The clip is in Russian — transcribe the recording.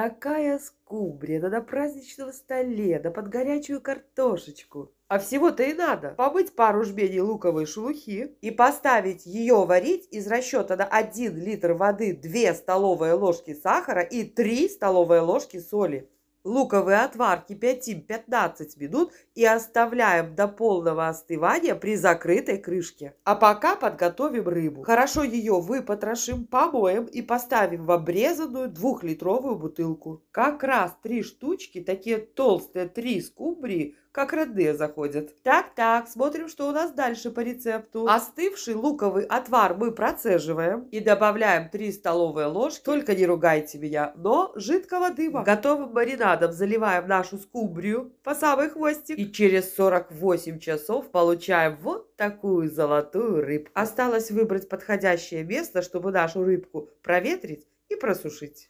Такая скубрия, да до праздничного столе, да под горячую картошечку. А всего-то и надо побыть пару жбеней луковой шелухи и поставить ее варить из расчета на 1 литр воды 2 столовые ложки сахара и 3 столовые ложки соли луковый отвар кипятим 15 минут и оставляем до полного остывания при закрытой крышке. А пока подготовим рыбу. Хорошо ее выпотрошим, помоем и поставим в обрезанную двухлитровую бутылку. Как раз три штучки, такие толстые три скумбрии, как родные заходят. Так-так, смотрим, что у нас дальше по рецепту. Остывший луковый отвар мы процеживаем и добавляем 3 столовые ложки, только не ругайте меня, но жидкого дыма. Готовым маринад снарядов, заливая в нашу скубрию по хвостик. И через 48 часов получаем вот такую золотую рыбку. Осталось выбрать подходящее место, чтобы нашу рыбку проветрить и просушить.